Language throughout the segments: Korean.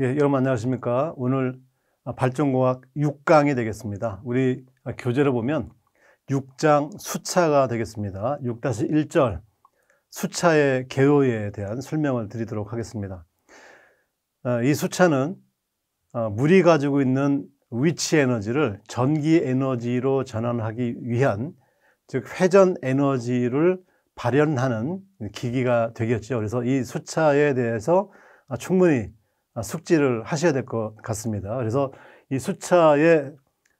예, 여러분 안녕하십니까. 오늘 아, 발전공학 6강이 되겠습니다. 우리 아, 교재를 보면 6장 수차가 되겠습니다. 6-1절 수차의 개요에 대한 설명을 드리도록 하겠습니다. 아, 이 수차는 물이 가지고 있는 위치 에너지를 전기 에너지로 전환하기 위한 즉 회전 에너지를 발현하는 기기가 되겠죠. 그래서 이 수차에 대해서 충분히 아, 숙지를 하셔야 될 것 같습니다. 그래서 이 수차의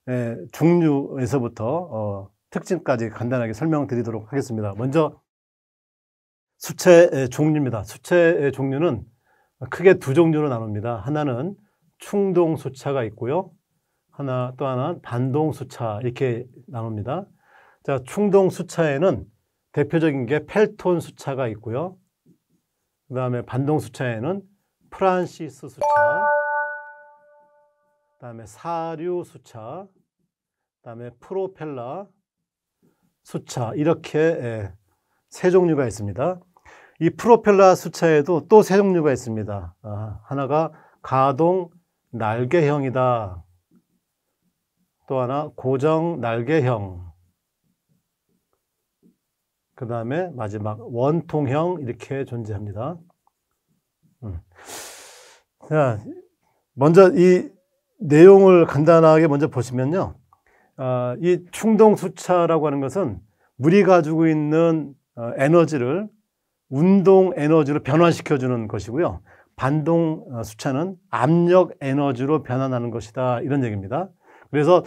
예, 종류에서부터 어, 특징까지 간단하게 설명드리도록 하겠습니다. 먼저 수채의 종류입니다. 수채의 종류는 크게 두 종류로 나눕니다. 하나는 충동 수차가 있고요. 하나 또 하나 반동 수차 이렇게 나눕니다. 자, 충동 수차에는 대표적인 게 펠톤 수차가 있고요. 그다음에 반동 수차에는 프란시스 수차, 다음에 사류 수차, 다음에 프로펠라 수차 이렇게 예, 세 종류가 있습니다. 이 프로펠라 수차에도 또 세 종류가 있습니다. 아, 하나가 가동 날개형이다. 또 하나 고정 날개형. 그 다음에 마지막 원통형 이렇게 존재합니다. 음. 자, 먼저 이 내용을 간단하게 먼저 보시면요. 어, 이 충동 수차라고 하는 것은 물이 가지고 있는 어, 에너지를 운동 에너지로 변환시켜주는 것이고요. 반동 어, 수차는 압력 에너지로 변환하는 것이다. 이런 얘기입니다. 그래서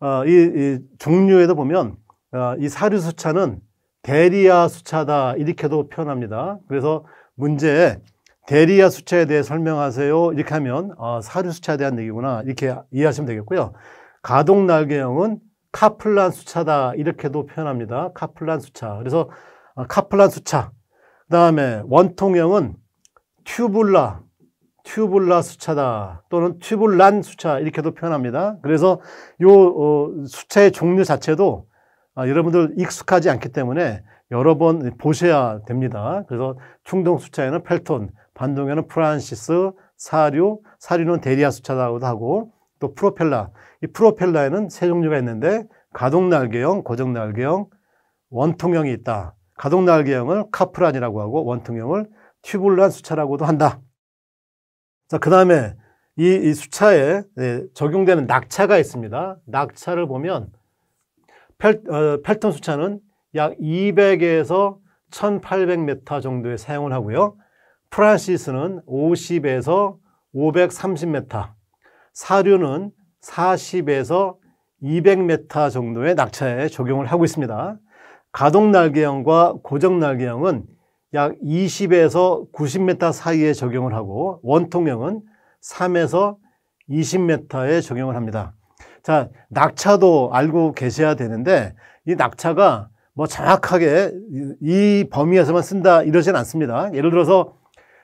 어, 이, 이 종류에도 보면 어, 이 사류 수차는 대리아 수차다. 이렇게도 표현합니다. 그래서 문제에 대리야 수차에 대해 설명하세요. 이렇게 하면 아, 사류 수차에 대한 얘기구나. 이렇게 이해하시면 되겠고요. 가동 날개형은 카플란 수차다. 이렇게도 표현합니다. 카플란 수차. 그래서 아, 카플란 수차. 그 다음에 원통형은 튜블라, 튜블라 수차다. 또는 튜블란 수차. 이렇게도 표현합니다. 그래서 요 어, 수차의 종류 자체도 아, 여러분들 익숙하지 않기 때문에 여러 번 보셔야 됩니다. 그래서 충동 수차에는 펠톤, 반동에는 프란시스, 사류, 사류는 데리아 수차라고도 하고 또 프로펠라. 이 프로펠라에는 세 종류가 있는데 가동 날개형, 고정 날개형, 원통형이 있다. 가동 날개형을 카프란이라고 하고 원통형을 튜블란 수차라고도 한다. 자, 그다음에 이, 이 수차에 네, 적용되는 낙차가 있습니다. 낙차를 보면 펠, 어, 펠턴 수차는 약 200에서 1800m 정도에 사용을 하고요. 프란시스는 50에서 530m, 사류는 40에서 200m 정도의 낙차에 적용을 하고 있습니다. 가동 날개형과 고정 날개형은 약 20에서 90m 사이에 적용을 하고 원통형은 3에서 20m에 적용을 합니다. 자, 낙차도 알고 계셔야 되는데 이 낙차가 뭐 정확하게 이 범위에서만 쓴다 이러진 않습니다. 예를 들어서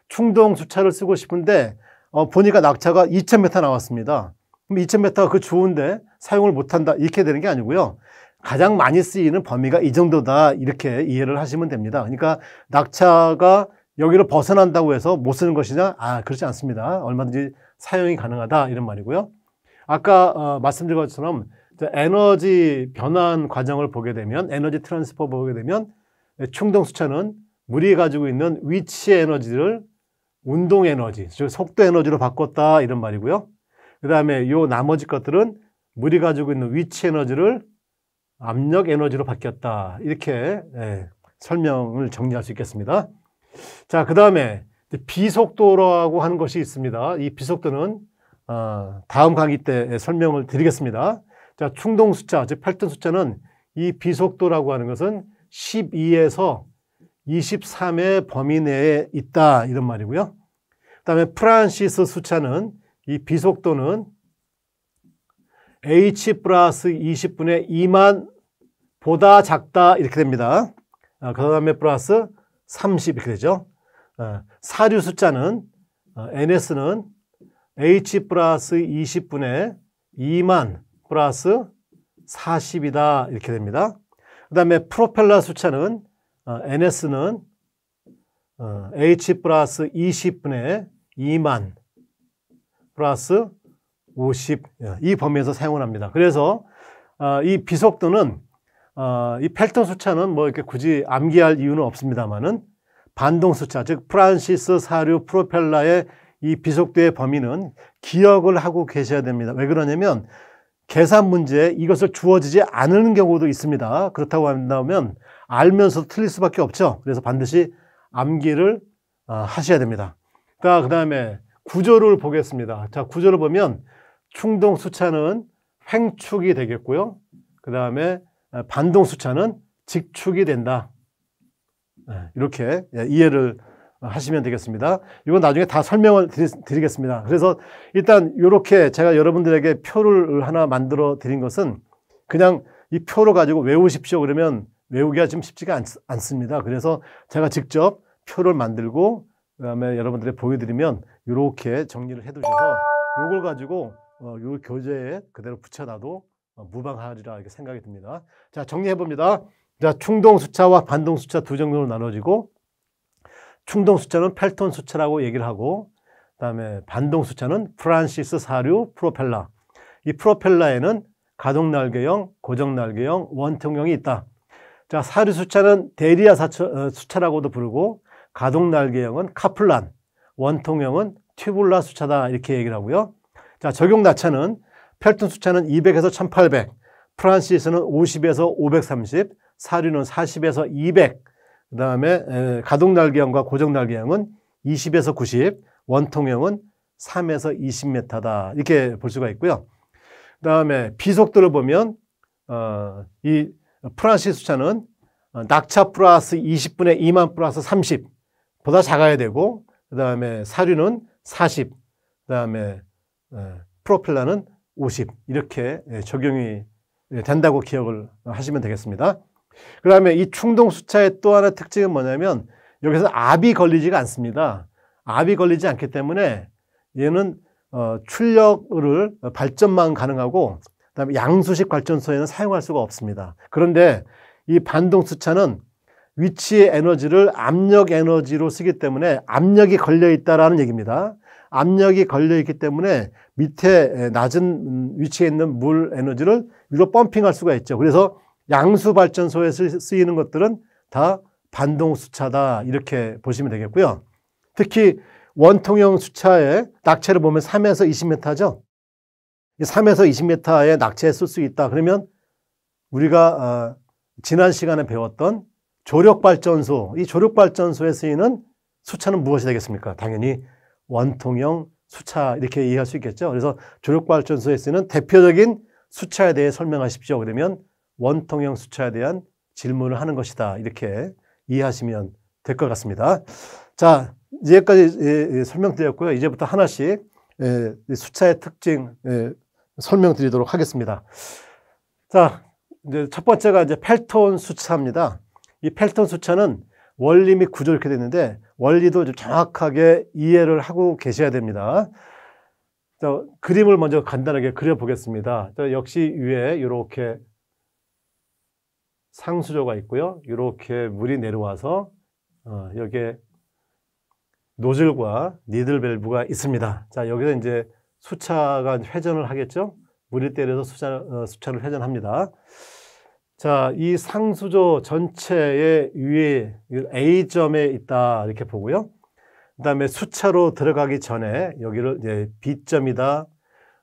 충동 수차를 쓰고 싶은데 어, 보니까 낙차가 2,000m 나왔습니다. 그럼 2,000m가 그 좋은데 사용을 못한다 이렇게 되는 게 아니고요. 가장 많이 쓰이는 범위가 이 정도다 이렇게 이해를 하시면 됩니다. 그러니까 낙차가 여기로 벗어난다고 해서 못 쓰는 것이냐? 아 그렇지 않습니다. 얼마든지 사용이 가능하다 이런 말이고요. 아까 어, 말씀드린 것처럼 에너지 변환 과정을 보게 되면 에너지 트랜스퍼 보게 되면 네, 충동 수차는 물이 가지고 있는 위치 에너지를 운동 에너지, 즉 속도 에너지로 바꿨다 이런 말이고요. 그 다음에 요 나머지 것들은 물이 가지고 있는 위치 에너지를 압력 에너지로 바뀌었다 이렇게 예, 설명을 정리할 수 있겠습니다. 자, 그 다음에 비속도라고 하는 것이 있습니다. 이 비속도는 어, 다음 강의 때 설명을 드리겠습니다. 자, 충동 숫자, 즉 8등 숫자는 이 비속도라고 하는 것은 12에서 23의 범위 내에 있다 이런 말이고요. 그다음에 프란시스 숫자는 이 비속도는 h 플러스 20분의 2만 보다 작다 이렇게 됩니다. 아, 그 다음에 플러스 30 이렇게 되죠. 아, 사류 숫자는 아, ns는 h 플러스 20분의 2만 플러스 40이다 이렇게 됩니다. 그 다음에 프로펠러 수차는 어, NS는 어, H 플러스 20분의 2만 플러스 50, 예, 이 범위에서 사용을 합니다. 그래서 어, 이 비속도는 어, 이 펠턴 수차는 뭐 이렇게 굳이 암기할 이유는 없습니다만은 반동 수차, 즉 프란시스 사류 프로펠러의 이 비속도의 범위는 기억을 하고 계셔야 됩니다. 왜 그러냐면 계산 문제 에 이것을 주어지지 않은 경우도 있습니다. 그렇다고 한다면 알면서도 틀릴 수밖에 없죠. 그래서 반드시 암기를 아, 하셔야 됩니다. 그 다음에 구조를 보겠습니다. 자, 구조를 보면 충동 수차는 횡축이 되겠고요. 그 다음에 아, 반동 수차는 직축이 된다. 네, 이렇게 예, 이해를 하시면 되겠습니다. 이건 나중에 다 설명을 드리, 겠습니다 그래서 일단 이렇게 제가 여러분들에게 표를 하나 만들어 드린 것은 그냥 이 표로 가지고 외우십시오 그러면 외우기가 좀 쉽지가 않, 않습니다. 그래서 제가 직접 표를 만들고 그다음에 여러분들이 보여드리면 이렇게 정리를 해두셔서 이걸 가지고 이 어, 교재에 그대로 붙여놔도 어, 무방하리라 이렇게 생각이 듭니다. 자 정리해 봅니다. 자 충동 숫자와 반동 숫자 두 정도로 나눠지고 충동 수차는 펠톤 수차라고 얘기를 하고 그다음에 반동 수차는 프란시스 사류 프로펠라. 이 프로펠라에는 가동 날개형, 고정 날개형, 원통형이 있다. 자, 사류 수차는 데리아 사차, 수차라고도 어, 부르고 가동 날개형은 카플란, 원통형은 튜블라 수차다 이렇게 얘기를 하고요. 자, 적용 나차는 펠톤 수차는 200에서 1800, 프란시스는 50에서 530, 사류는 40에서 200, 그 다음에 가동 날개형과 고정 날개형은 20에서 90, 원통형은 3에서 20m다 이렇게 볼 수가 있고요. 그 다음에 비속도를 보면 어, 이 프란시스 차는 어, 낙차 플러스 20분의 2만 플러스 30 보다 작아야 되고 그 다음에 사륜은 40, 그 다음에 어, 프로펠러는 50 이렇게 예, 적용이 된다고 기억을 하시면 되겠습니다. 그 다음에 이 충동 수차의 또 하나 특징은 뭐냐면 여기서 압이 걸리지가 않습니다. 압이 걸리지 않기 때문에 얘는 어, 출력을 어, 발전만 가능하고 그다음에 양수식 발전소에는 사용할 수가 없습니다. 그런데 이 반동 수차는 위치의 에너지를 압력 에너지로 쓰기 때문에 압력이 걸려 있다라는 얘기입니다. 압력이 걸려 있기 때문에 밑에 낮은 음, 위치에 있는 물 에너지를 위로 펌핑할 수가 있죠. 그래서 양수발전소에 서 쓰이는 것들은 다 반동 수차다 이렇게 보시면 되겠고요. 특히 원통형 수차의 낙체를 보면 3에서 20m죠. 3에서 20m의 낙체에 쓸 수 있다. 그러면 우리가 어, 지난 시간에 배웠던 조력발전소, 이 조력발전소에 쓰이는 수차는 무엇이 되겠습니까? 당연히 원통형 수차 이렇게 이해할 수 있겠죠. 그래서 조력발전소에 쓰이는 대표적인 수차에 대해 설명하십시오. 그러면 원통형 수차에 대한 질문을 하는 것이다. 이렇게 이해하시면 될 것 같습니다. 자, 이제까지 예, 예, 설명드렸고요. 이제부터 하나씩 예, 수차의 특징 예, 설명드리도록 하겠습니다. 자, 이제 첫 번째가 이제 펠톤 수차입니다. 이 펠톤 수차는 원리 및 구조 이렇게 되는데 원리도 좀 정확하게 이해를 하고 계셔야 됩니다. 그림을 먼저 간단하게 그려보겠습니다. 역시 위에 이렇게 상수조가 있고요. 이렇게 물이 내려와서 어, 여기에 노즐과 니들 밸브가 있습니다. 자, 여기서 이제 수차가 회전을 하겠죠. 물이 때려서 수차, 어, 수차를 회전합니다. 자, 이 상수조 전체의 위에 A점에 있다 이렇게 보고요. 그다음에 수차로 들어가기 전에 여기를 이제 B점이다.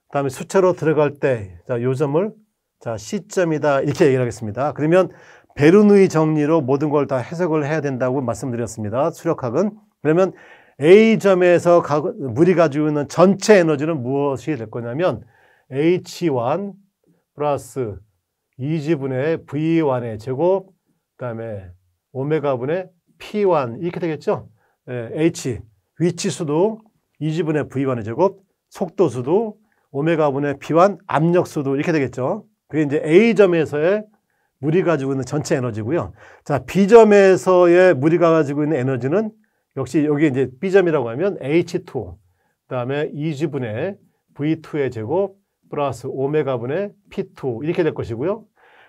그다음에 수차로 들어갈 때 자, 요 점을 자, 시점이다. 이렇게 얘기를 하겠습니다. 그러면 베르누이 정리로 모든 걸 다 해석을 해야 된다고 말씀드렸습니다. 수력학은. 그러면 A점에서 가, 물이 가지고 있는 전체 에너지는 무엇이 될 거냐면 H1 플러스 2지분의 V1의 제곱, 그 다음에 오메가분의 P1 이렇게 되겠죠? 에, 예, H, 위치수도 2지분의 V1의 제곱, 속도수도 오메가분의 P1, 압력수도 이렇게 되겠죠? 그게 이제 A점에서의 물이 가지고 있는 전체 에너지고요. 자, B점에서의 물이 가지고 있는 에너지는 역시 여기 이제 B점이라고 하면 H2, 그다음에 2G분의 V2의 제곱 플러스 오메가분의 P2 이렇게 될 것이고요.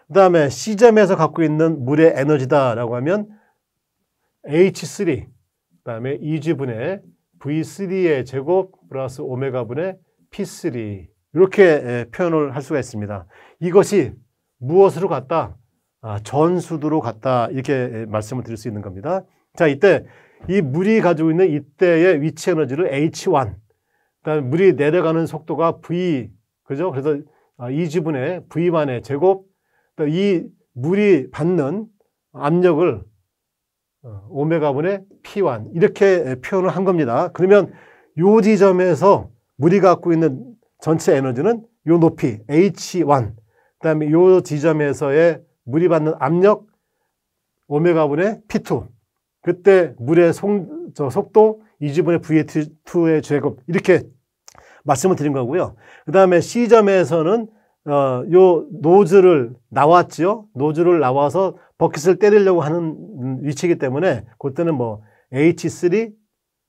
그다음에 C점에서 갖고 있는 물의 에너지다라고 하면 H3, 그다음에 2G분의 V3의 제곱 플러스 오메가분의 P3 이렇게 예, 표현을 할 수가 있습니다. 이것이 무엇으로 갔다? 아, 전수도로 갔다. 이렇게 예, 말씀을 드릴 수 있는 겁니다. 자, 이때 이 물이 가지고 있는 이때의 위치 에너지를 H1, 그다음 물이 내려가는 속도가 V, 그죠? 그래서 아, 이 지분의 V만의 제곱, 이 물이 받는 압력을 어, 오메가분의 P1 이렇게 예, 표현을 한 겁니다. 그러면 요 지점에서 물이 갖고 있는 전체 에너지는 요 높이 H1 그다음에 요 지점에서의 물이 받는 압력 오메가분의 P2 그때 물의 속, 저 속도 2지분의 V2의 제곱 이렇게 말씀을 드린 거고요. 그 다음에 C점에서는 어, 요 노즐을 나왔지요. 노즐을 나와서 버킷을 때리려고 하는 위치이기 때문에 그때는 뭐 H3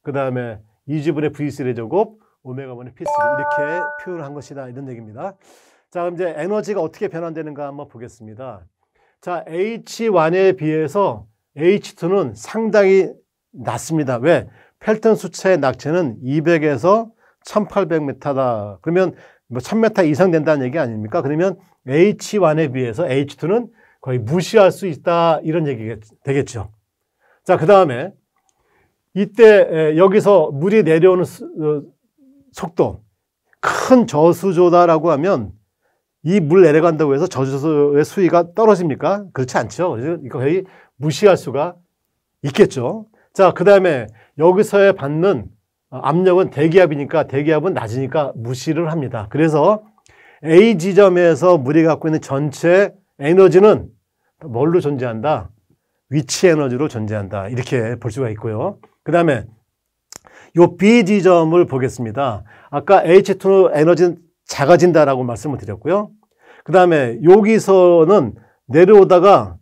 그 다음에 2지분의 V3의 제곱 오메가1의 P3 이렇게 표현한 것이다 이런 얘기입니다. 자 그럼 이제 에너지가 어떻게 변환되는가 한번 보겠습니다. 자 H1에 비해서 H2는 상당히 낮습니다. 왜? 펠턴 수치의 낙체는 200에서 1800m다. 그러면 뭐 1000m 이상 된다는 얘기 아닙니까? 그러면 H1에 비해서 H2는 거의 무시할 수 있다 이런 얘기가 되겠죠. 자, 그 다음에 이때 여기서 물이 내려오는 어, 속도, 큰 저수조다라고 하면 이 물 내려간다고 해서 저수조의 수위가 떨어집니까? 그렇지 않죠. 이거 거의 무시할 수가 있겠죠. 자, 그 다음에 여기서의 받는 어, 압력은 대기압이니까 대기압은 낮으니까 무시를 합니다. 그래서 A 지점에서 물이 갖고 있는 전체 에너지는 뭘로 존재한다? 위치 에너지로 존재한다. 이렇게 볼 수가 있고요. 그 다음에 요 B 지점을 보겠습니다. 아까 H2 에너지는 작아진다라고 말씀을 드렸고요. 그 다음에 여기서는 내려오다가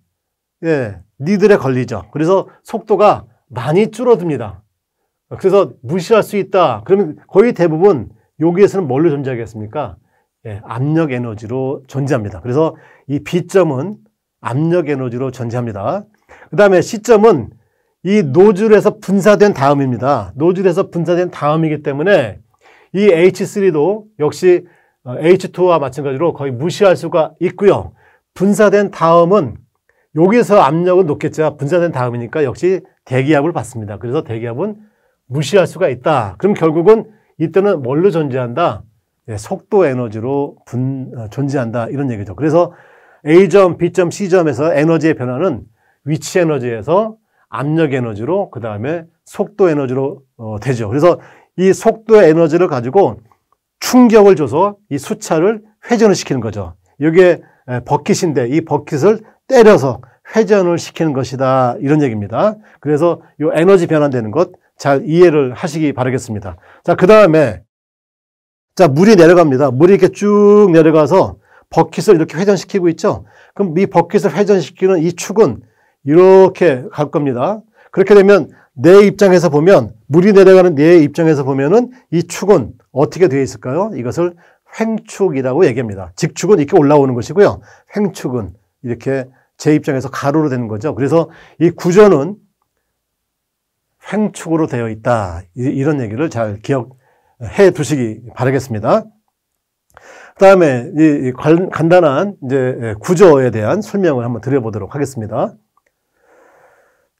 예, 니들에 걸리죠. 그래서 속도가 많이 줄어듭니다. 그래서 무시할 수 있다. 그러면 거의 대부분 여기에서는 뭘로 존재하겠습니까? 예, 압력 에너지로 존재합니다. 그래서 이 B점은 압력 에너지로 존재합니다. 그 다음에 C점은 이 노즐에서 분사된 다음입니다. 노즐에서 분사된 다음이기 때문에 이 H3도 역시 어, H2와 마찬가지로 거의 무시할 수가 있고요. 분사된 다음은 여기서 압력은 높겠죠. 분사된 다음이니까 역시 대기압을 받습니다. 그래서 대기압은 무시할 수가 있다. 그럼 결국은 이때는 뭘로 존재한다? 네, 속도 에너지로 분, 어, 존재한다. 이런 얘기죠. 그래서 A점, B점, C점에서 에너지의 변화는 위치 에너지에서 압력 에너지로 그 다음에 속도 에너지로 어, 되죠. 그래서 이 속도 에너지를 가지고 충격을 줘서 이 수차를 회전을 시키는 거죠. 이게 버킷인데 이 버킷을 때려서 회전을 시키는 것이다 이런 얘기입니다. 그래서 이 에너지 변환되는 것 잘 이해를 하시기 바라겠습니다. 자, 그 다음에 자 물이 내려갑니다. 물이 이렇게 쭉 내려가서 버킷을 이렇게 회전시키고 있죠. 그럼 이 버킷을 회전시키는 이 축은 이렇게 갈 겁니다. 그렇게 되면 내 입장에서 보면 물이 내려가는 내 입장에서 보면은 이 축은 어떻게 되어 있을까요? 이것을 횡축이라고 얘기합니다. 직축은 이렇게 올라오는 것이고요. 횡축은 이렇게 제 입장에서 가로로 되는 거죠. 그래서 이 구조는 횡축으로 되어 있다. 이런 얘기를 잘 기억해 두시기 바라겠습니다. 그 다음에 이 간단한 이제 구조에 대한 설명을 한번 드려보도록 하겠습니다.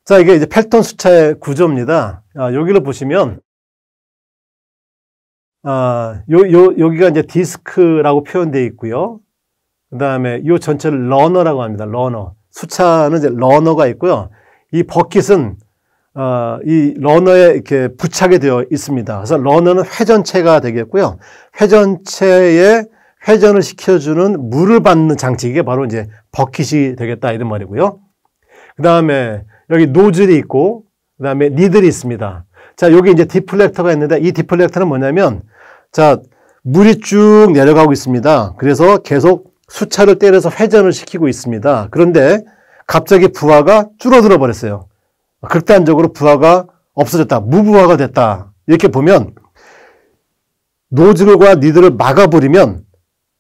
자, 이게 이제 펠톤 수차의 구조입니다. 아, 여기를 보시면, 아, 요, 요, 여기가 이제 디스크라고 표현되어 있고요. 그 다음에 이 전체를 러너라고 합니다. 러너. 수차는 이제 러너가 있고요. 이 버킷은 어, 이 러너에 이렇게 부착이 되어 있습니다. 그래서 러너는 회전체가 되겠고요. 회전체에 회전을 시켜주는 물을 받는 장치 이게 바로 이제 버킷이 되겠다 이런 말이고요. 그 다음에 여기 노즐이 있고 그 다음에 니들이 있습니다. 자, 여기 이제 디플렉터가 있는데 이 디플렉터는 뭐냐면 자, 물이 쭉 내려가고 있습니다. 그래서 계속 수차를 때려서 회전을 시키고 있습니다. 그런데 갑자기 부하가 줄어들어 버렸어요. 극단적으로 부하가 없어졌다. 무부하가 됐다. 이렇게 보면 노즐과 니들을 막아버리면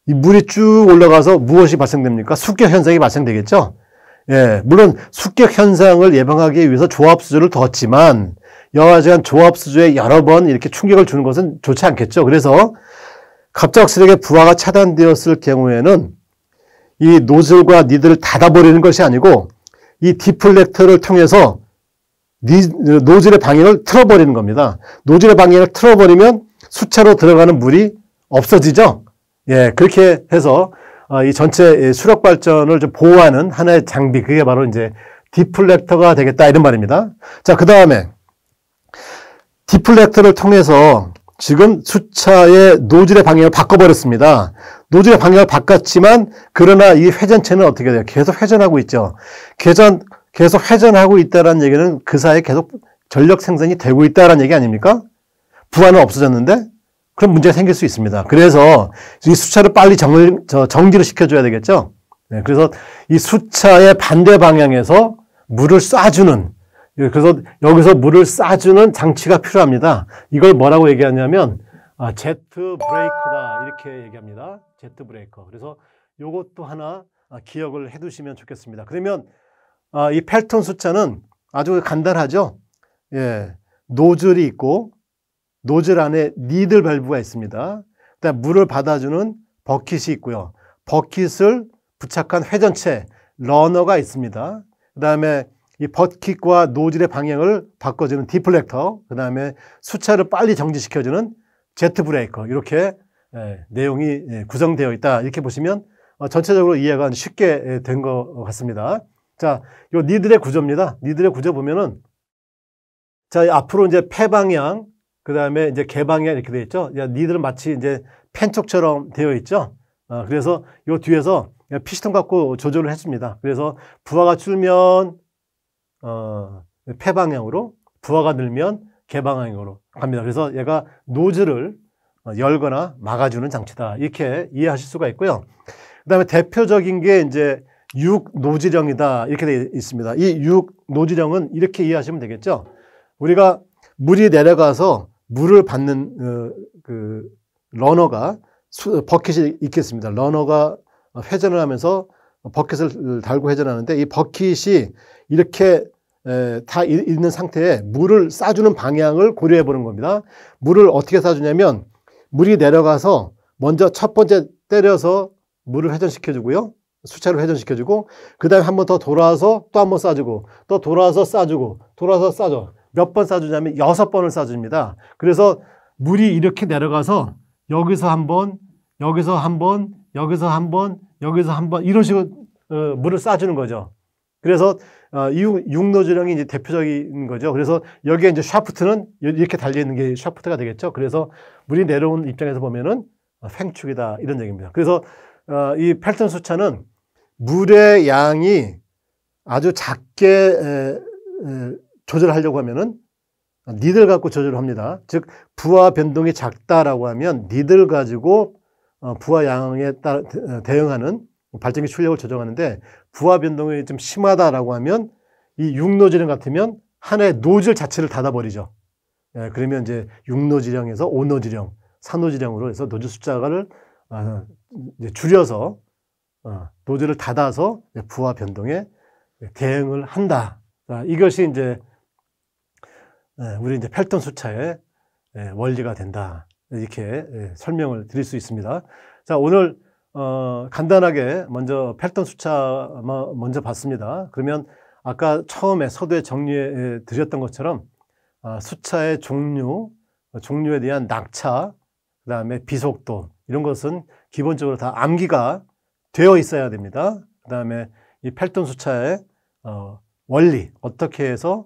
이 물이 쭉 올라가서 무엇이 발생됩니까? 숙교 현상이 발생되겠죠? 예, 물론 습격 현상을 예방하기 위해서 조합 수조를 뒀지만 여하간 조합 수조에 여러 번 이렇게 충격을 주는 것은 좋지 않겠죠. 그래서 갑작스럽게 부하가 차단되었을 경우에는 이 노즐과 니들을 닫아버리는 것이 아니고 이 디플렉터를 통해서 노즐의 방향을 틀어버리는 겁니다. 노즐의 방향을 틀어버리면 수차로 들어가는 물이 없어지죠. 예, 그렇게 해서 아, 이 전체 수력 발전을 좀 보호하는 하나의 장비 그게 바로 이제 디플렉터가 되겠다 이런 말입니다. 자, 그 다음에 디플렉터를 통해서 지금 수차의 노즐의 방향을 바꿔버렸습니다. 노즐의 방향을 바꿨지만 그러나 이 회전체는 어떻게 돼요? 계속 회전하고 있죠. 계전 계속 회전하고 있다라는 얘기는 그 사이에 계속 전력 생산이 되고 있다라는 얘기 아닙니까? 부하는 없어졌는데 그런 문제가 생길 수 있습니다. 그래서 이 수차를 빨리 정을, 정지를 시켜줘야 되겠죠. 네, 그래서 이 수차의 반대 방향에서 물을 쏴주는 그래서 여기서 물을 쏴주는 장치가 필요합니다. 이걸 뭐라고 얘기하냐면 아, 제트 브레이커다 이렇게 얘기합니다. 제트 브레이커. 그래서 이것도 하나 아, 기억을 해두시면 좋겠습니다. 그러면 아, 이 펠톤 수차는 아주 간단하죠. 예, 노즐이 있고 노즐 안에 니들 밸브가 있습니다. 그다음 물을 받아주는 버킷이 있고요. 버킷을 부착한 회전체 러너가 있습니다. 그다음에 이 버킷과 노즐의 방향을 바꿔주는 디플렉터, 그다음에 수차를 빨리 정지시켜주는 제트 브레이커 이렇게 예, 내용이 예, 구성되어 있다 이렇게 보시면 어, 전체적으로 이해가 쉽게 예, 된것 같습니다. 자, 요 니들의 구조입니다. 니들의 구조 보면은 자 앞으로 이제 폐방향 그 다음에 이제 개방이 이렇게 되어 있죠. 야, 니들은 마치 이제 펜촉처럼 되어 있죠. 어, 그래서 요 뒤에서 피스톤 갖고 조절을 했습니다 그래서 부하가 줄면 어, 폐 방향으로, 부하가 늘면 개 방향으로 갑니다. 그래서 얘가 노즐을 어, 열거나 막아주는 장치다. 이렇게 이해하실 수가 있고요. 그 다음에 대표적인 게 이제 육노지령이다 이렇게 되어 있습니다. 이 육노지령은 이렇게 이해하시면 되겠죠. 우리가 물이 내려가서 물을 받는 어, 그 러너가 버킷이 있겠습니다. 러너가 회전을 하면서 버킷을 달고 회전하는데 이 버킷이 이렇게 다 있는 상태에 물을 싸주는 방향을 고려해 보는 겁니다. 물을 어떻게 싸주냐면 물이 내려가서 먼저 첫 번째 때려서 물을 회전시켜 주고요. 수차로 회전시켜 주고 그다음에 한 번 더 돌아서 와또한 번싸주고또 돌아서 와싸주고 돌아서 와싸줘 몇번 싸주냐면 여섯 번을 싸줍니다. 그래서 물이 이렇게 내려가서 여기서 한 번, 여기서 한 번, 여기서 한 번, 여기서 한번 이런 식으로 어, 물을 싸주는 거죠. 그래서 어, 육노조령이 이제 대표적인 거죠. 그래서 여기에 이제 샤프트는 이렇게 달려 있는 게 샤프트가 되겠죠. 그래서 물이 내려온 입장에서 보면은 어, 횡축이다 이런 얘기입니다. 그래서 이 펠튼 수차는 물의 양이 아주 작게 조절하려고 하면은 니들 갖고 조절 합니다. 즉 부하 변동이 작다라고 하면 니들 가지고 어, 부하 양에 따라 대응하는 발전기 출력을 조정하는데 부하 변동이 좀 심하다라고 하면 이 육노지령 같으면 하나의 노즐 자체를 닫아버리죠. 예, 그러면 이제 육노지령에서 오노지령, 산노지령으로 해서 노즐 숫자를 아, 줄여서 어, 노즐을 닫아서 부하 변동에 대응을 한다. 아, 이것이 이제 예, 우리 이제 펠턴 수차의 예, 원리가 된다. 이렇게 예, 설명을 드릴 수 있습니다. 자, 오늘 어, 간단하게 먼저 펠턴 수차 먼저 봤습니다. 그러면 아까 처음에 서두에 정리해 드렸던 것처럼 아, 수차의 종류, 종류에 대한 낙차, 그 다음에 비속도 이런 것은 기본적으로 다 암기가 되어 있어야 됩니다. 그 다음에 이 펠턴 수차의 어, 원리 어떻게 해서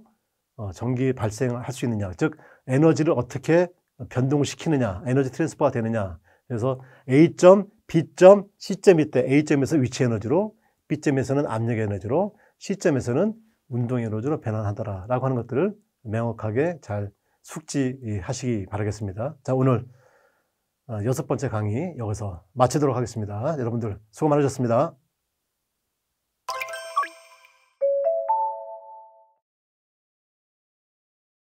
어, 전기 발생할 수 있느냐, 즉 에너지를 어떻게 변동시키느냐, 에너지 트랜스퍼가 되느냐. 그래서 A점, B점, C점일 때 A점에서 위치 에너지로, B점에서는 압력 에너지로, C점에서는 운동 에너지로 변환하더라라고 하는 것들을 명확하게 잘 숙지하시기 바라겠습니다. 자, 오늘 어, 여섯 번째 강의 여기서 마치도록 하겠습니다. 여러분들 수고 많으셨습니다.